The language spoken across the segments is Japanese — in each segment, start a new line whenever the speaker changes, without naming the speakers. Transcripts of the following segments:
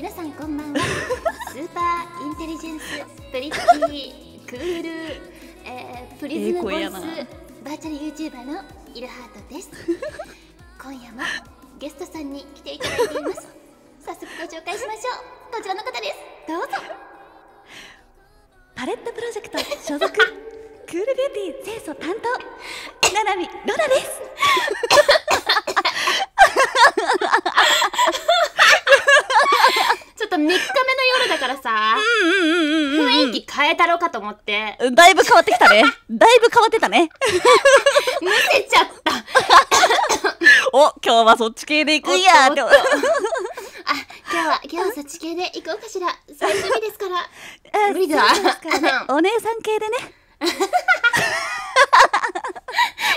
皆さんこんばんは スーパーインテリジェンスプリティクール、えー、プリズムボイス、バーチャル YouTuber のイルハートです今夜もゲストさんに来ていただいています 早速ご紹介しましょうこちらの方ですどうぞ
パレットプロジェクト所属 クールビューティー清楚担当なな
みロラですえたろうかと思って。
だいぶ変わってきたね。だいぶ変わってたね。むせちゃった。お、今日はそっち系で行くやっ あ、今日
は、今日はそっち系で行こうかしら。最初にですから。無理だ。お姉さん系でね。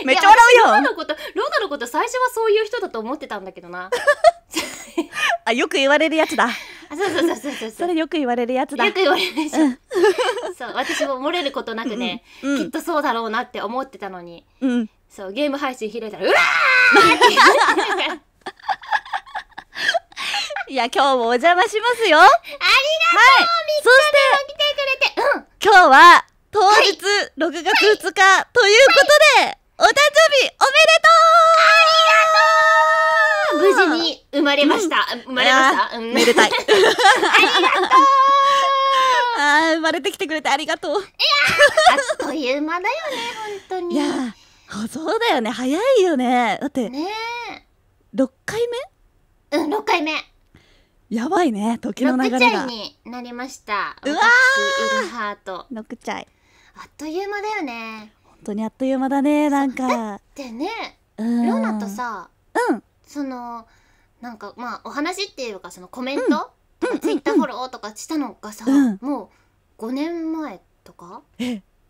めっちゃ笑うよ。ローのこと、ローのこと最初はそういう人だと思ってたんだけどな。あ、よく言われるやつだ。あ、そうそうそうそうそう。それよく言われるやつだ。よく言われるでしょ。うんそう私も漏れることなくね、うんうん、きっとそうだろうなって思ってたのに、うん、そうゲーム配信開いたら「うわー! 」
いや今日もお邪魔しますよありがとう、はい、
そして来てくれて、うん、
今日は当日6月2日、ということで、はいはい、お誕生日おめでとうありがとう無事に生まれました、うん、生まれました、うん、めでたい ありがとうあ生まれてき
てくれてありがとう。いやあっという間だよね、本当に。いや
そうだよね、早いよね。だって、ね
6回目うん、6回目。
やばいね、時の流れが。に
なりました。うわールハート。6チャイ。あっという間だよね。
本当にあっという間だね、なんか。
でね、うん、ロナとさ、うん。その、なんかまあお話っていうかそのコメント、とか、ツイッターフォローとかしたのがさ、うんもう5年前とか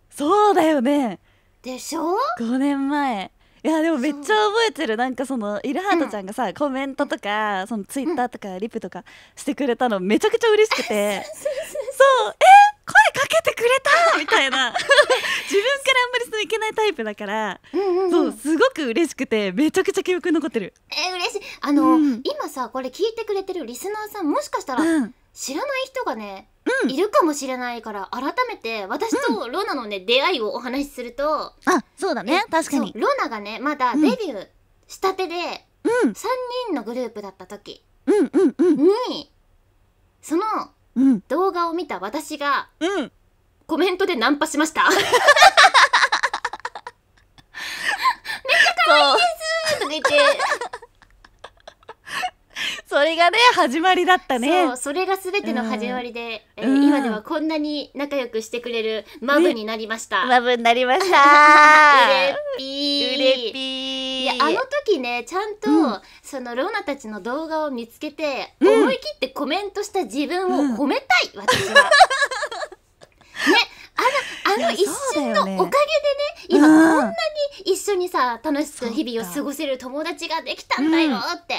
そうだよねでしょ5年前
いやでもめっちゃ覚えてるなんかそのイルハートちゃんがさ、コメントとかそのツイッターとかリプとかしてくれたのめちゃくちゃ嬉しくて、そうえくれたみたいな 自分からあんまりそのいけないタイプだから、うんうんうん、そうすごく嬉しくてめちゃくちゃ記憶に残ってる
えー、嬉しいあの、うん、今さこれ聞いてくれてるリスナーさんもしかしたら、知らない人がね、うん、いるかもしれないから改めて私とロナのね、出会いをお話しすると
あそうだね確かにロ
ナがねまだデビューしたてで、うん、3人のグループだった時に、うんうんうん、その動画を見た私が、うんコメントでナンパしました。めっちゃ可愛いですとか言ってそ。れがね、始まりだったね。そう、それが全ての始まりで、うん、えー、今ではこんなに仲良くしてくれるマブになりました。ね、マブになりました。うれっぴー。あの時ねちゃんと、うん、そのローナたちの動画を見つけて、うん、思い切ってコメントした自分を褒めたい、私は の一瞬のおかげでね、ね、今こんなに一緒にさ楽しく日々を過ごせる友達ができたんだよって。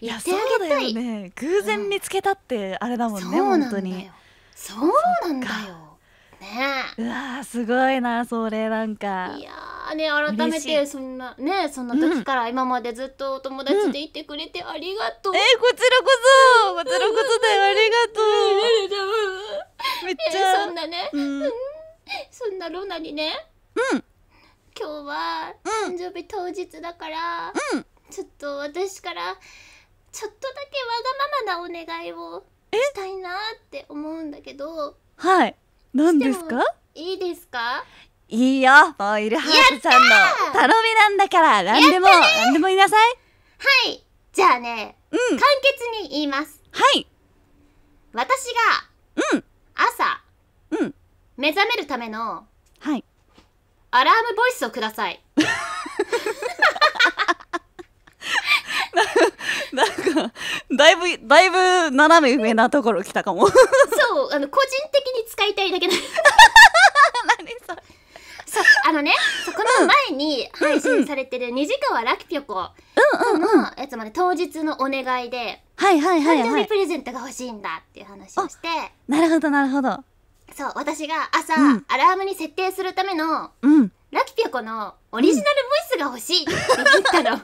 いやそうだよ
ね偶然見つけたってあれだもんね、うん、本当に
そうなんだよねうわすごいなそれなんかいやね改めてそんなねそんな時から今までずっとお友達でいてくれてありがとう、うん、えこちらこそこちらこそだよありがとうめっちゃ、ね、そんなね、うん そんなロナにねうん今日は誕生日当日だから、うんちょっと私からちょっとだけわがままなお願いをしたいなって思うんだけど
はい何ですか
いいですか
いいよボイルハウスさんの頼みな
んだから何でも何でも言いなさいはいじゃあねうん簡潔に言いますはい私がうん朝うん目覚めるためのはいアラームボイスをください
なんかだいぶだいぶ斜め上なところ来たかもそ
うあの個人的に使いたいだけな 何それそうあのねこの前に配信されてる虹川ラキピョコのやつまで当日のお願いで、はいはいはい誕生日プレゼントが欲しいんだっていう話をして
なるほどなるほど
そう、私が朝、うんアラームに設定するための、うん。ラキピョコのオリジナルボイスが欲しいって言ったの。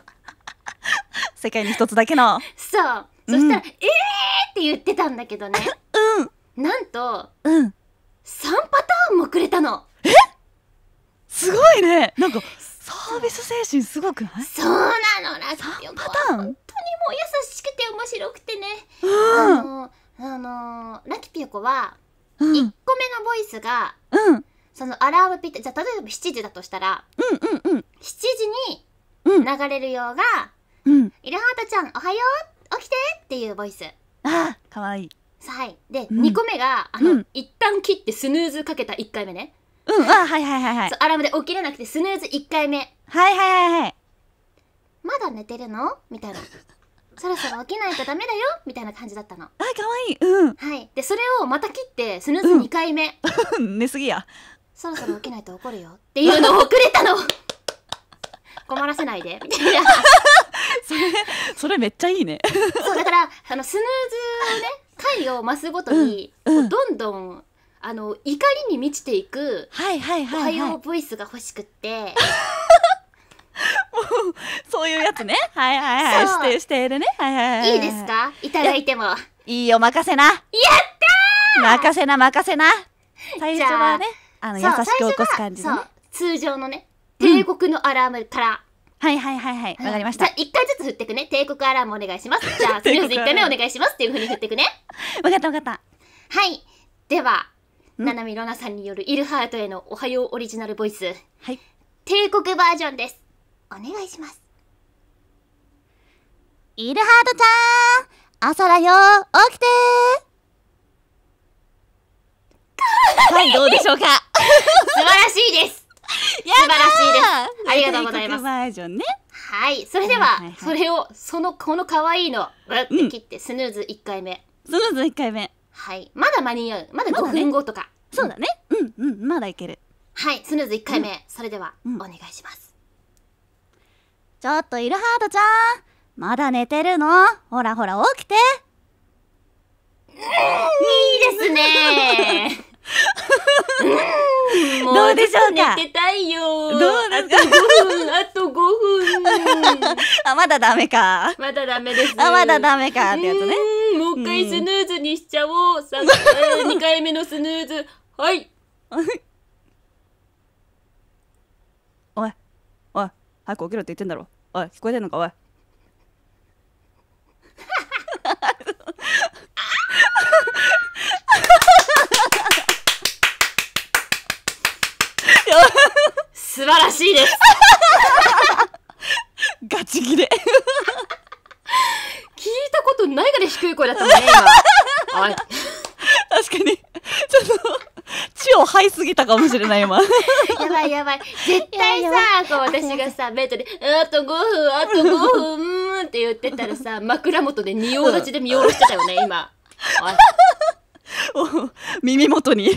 世界に一つだけの。そう。そしたら、うんえーっ
て言ってたんだけどね。うん。なんと、うん。う3パターンもくれたの。え
すごいね。なんか、
サービス精
神すごくないそうなの、
ラキピョコ3パターン本当にもう優しくて面白くてね。あの、あの、ラキピョコは、うん。のボイスが、うん、そのアラームピッタじゃあ例えば7時だとしたら、うんうんうん、7時に流れるようが「うん、イルハートちゃんおはよう起きて!」っていうボイス。あかわいい。はい、で、うん、2個目があの、うん、一旦切ってスヌーズかけた1回目ね。うん、あはいはいはいはい。アラームで起きれなくてスヌーズ1回目。はいはいはいはい。まだ寝てるのみたいな。そろそろ起きないとダメだよみたいな感じだったのあ可愛いうんはいでそれをまた切ってスヌーズ2回目、
うん、寝すぎや
そろそろ起きないと怒るよっていうのをくれたの困らせないで
みたいなそれそれめっちゃいいね
そうだからあのスヌーズをね 回を増すごとに、うんうん、どんどんあの怒りに満ちていく「はいはいはいはい、おはようボイス」が欲しくって そういうやつね。はいはいはい。指定指定でね。はいはいはい。いいですかいただいても。
いいよ、任せな。やった任せな、任せな。
最初はね、あの、優しく起こす感じの通常のね、帝国のアラームから。はいはいはいはい。わかりました。一回ずつ振ってくね。帝国アラームお願いします。じゃあ、とりあえず一回目お願いしますっていうふうに振ってくね。わかったわかった。はい。では、ななみろなさんによるイルハートへのおはようオリジナルボイス。はい。帝国バージョンです。お願いします。イルハートちゃん朝だよ起きてはい、どうでしょうか 素晴らしいですや素晴らしいですありがとうございますバージョンねはい、それでは、はいはいはいそれを、その、この可愛いの、うわって切って、スヌーズ1回目。スヌーズ1回目はい、まだ間に合う。まだ5分後とか。そうだねうんうんまだいけるはい、スヌーズ1回目。それでは、うんお願いします。
ちょっとイルハートちゃんまだ寝てるのほらほら起きて
いいですね どうでしょうか寝てたいよどうだったあと五分 あまだダメかまだダメですあまだダメかってやつねもう一回スヌーズにしちゃおう二回目のスヌーズはい
おいおい早く起きろって言ってんだろおい聞こえてんのかおい
素晴らしいですガチギレ聞いたことないぐらい低い声だったんね今 確かにちょっと血
を這いすぎたかもしれない今や
ばいやばい絶対さこう私がさベッドで「あと5分あと5分って言ってたらさ 枕元で仁王立ちで見下ろしてたよね、今。
耳元に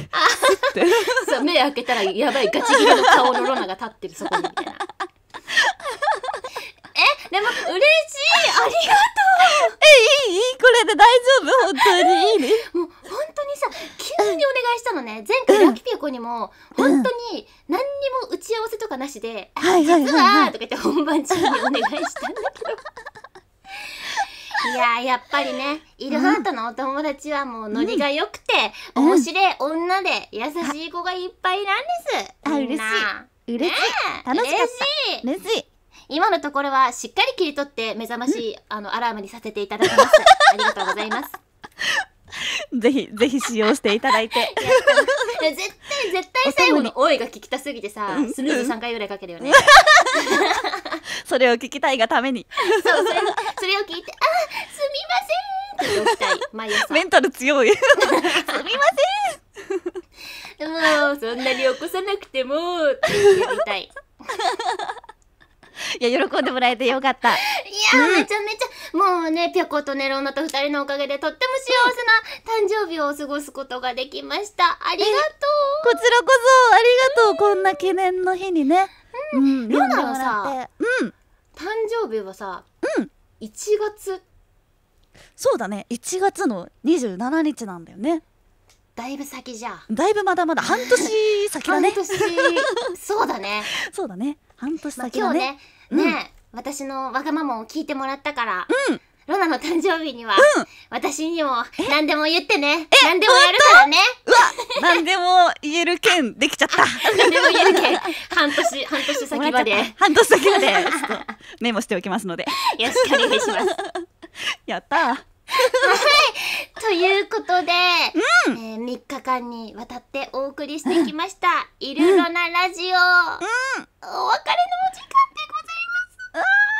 そう目開けたらやばいガチギレの顔のロナが立ってるそこにみたいなえでも嬉しいありがとうえいいいいこれで大丈夫本当にいいねもう本当にさ急にお願いしたのね、前回ラキピーコにも、ん、本当に何にも打ち合わせとかなしで「うん、実は」とか言って本番中にお願いしたのややっぱりねイルハートのお友達はもうノリが良くて、うん、面白い女で優しい子がいっぱいなんです、あ嬉しい嬉しい、楽しかった嬉しい今のところはしっかり切り取って目覚ましい、あのアラームにさせていただきます ありがとうございます
ぜひぜひ使用していただいていや
絶対絶対最後の「おい」が聞きたすぎてさスヌーズ3回ぐらいかけるよね
それを聞きたいがためにそ
うそれそれを聞いて「あ すみません」って言おきたい毎朝メンタル強いすみませんもうそんなに起こさなくてもってやりたい
いや喜んでもらえてよかったいや、
めちゃめちゃもうねぴょことねろ女と二人のおかげでとっても幸せな誕生日を過ごすことができましたありがとうこち
らこそありがとう、うん、こんな懸念の日にね、
うん、うん、ロナはさ、うん、誕生日はさ、うん、1月
そうだね1月の27日なんだよね
だいぶ先じゃ
だいぶまだまだ半年先だね半年
そうだねそうだね半年先だね、まあ、今日ね、うん、ね、私のわがままを聞いてもらったから、うん、ロナの誕生日には、うん、私にも何でも言ってね何でもやるからねうわ何でも言える件できちゃった何でも言える件半年半年先まで半年先まで
メモしておきますので
よろしくお願いしますやったはいということで、うん、えー、3日間にわたってお送りしてきました「いるろなラジオ」うん、お別れのお時間でございます。うん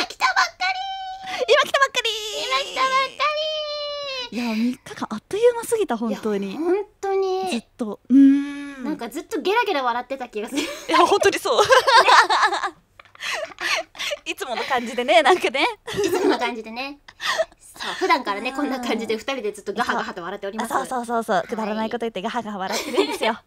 早い来たばっかり今来たばっかり今来たばっかりいや3日間あっという間すぎた本当に本当にずっとうんなんかずっとゲラゲラ笑ってた気がするいや本当にそう、ねいつもの感じでね、なんかね。いつもの感じでね。そう、普段からね、こんな感じで二人でずっとガハガハと笑っております。そうそうそうそう、くだ
らないこと言ってガハガハ笑ってるんですよ。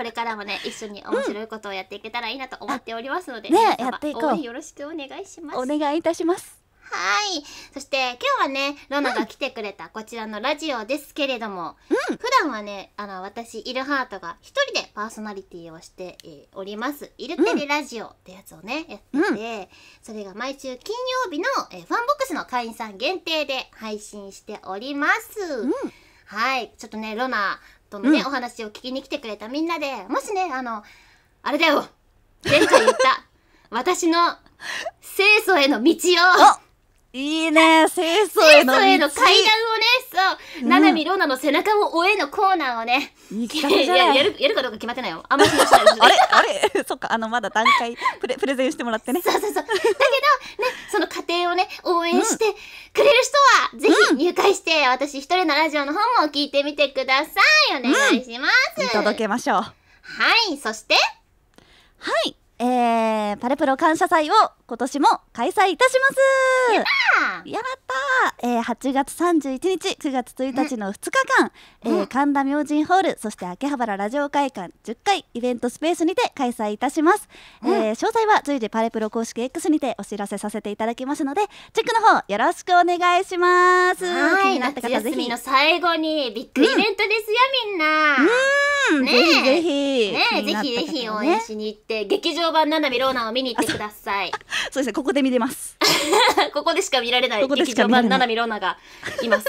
これからもね一緒に面白いことをやっていけたらいいなと思っておりますので、ねやっていこうよろしくお願いしますお願いいたしますはいそして今日はねロナが来てくれたこちらのラジオですけれども、うん、普段はねあの私イルハートが一人でパーソナリティをして、えー、おりますイルテレラジオってやつをね、やってて、うん、それが毎週金曜日の、えー、ファンボックスの会員さん限定で配信しております、うんはい。ちょっとね、ロナ、とのね、うん、お話を聞きに来てくれたみんなでもしねあのあれだよ前回言った 私の清楚への道をいいね清楚への道清楚への階段をねそう、七海ロろうの背中を追えのコーナーをね、
いややる
やるかどうか決まってないよ。あんまり決ないあれ
あれ そっか
あのまだ段階プレプレゼンしてもらってねそうそうそう。だけど、ね、その過程をね、応援してくれる人は、ぜひ入会して、私一人のラジオの本も聞いてみてください。お願いしま
す。届けましょうはい、そして、はいえー、パレプロ感謝祭を今年も開催いたしますやったーやったー、えー、8月31日9月1日の2日間、えー、神田明神ホールそして秋葉原ラジオ会館10回イベントスペースにて開催いたします、えー、詳細は随時パレプロ公式 X にてお知らせさせていただきますのでチェックの
方よろしくお願いしますはいの最後にビッグイベントですよ、うん、みんなねえぜひぜひ。ねえ、ぜひぜひ応援しに行って、劇場版七海ローナを見に行ってください。そうですね、ここで見れます。ここでしか見られない劇場版七海ローナがいます。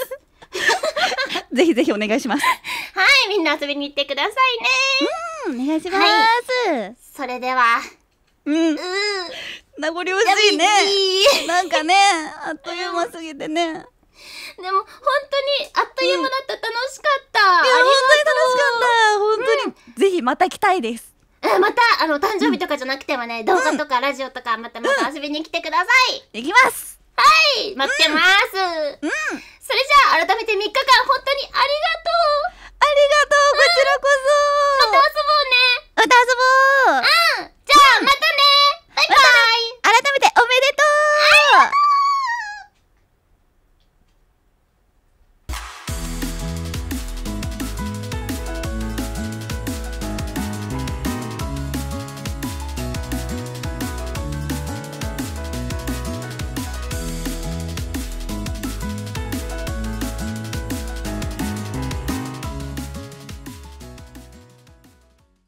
ぜひぜひお願いします。はい、みんな遊びに行ってくださいね。うん、お願いします。はい、それで
は。うん。うん名残惜しいね。いいなんかね、あっ
という間すぎてね。でも本当にあっという間だった、楽しかったいや本当に楽しかった本当に、ぜひまた来たいですまたあの誕生日とかじゃなくてもね、うん、動画とかラジオとかまたまた遊びに来てください、うん、行きますはい待ってます、うん、それじゃあ改めて3日間本当にありがとうありがとうこちらこそ、また遊ぼうねまた遊ぼううんじゃあ、またね
バイバイ、ま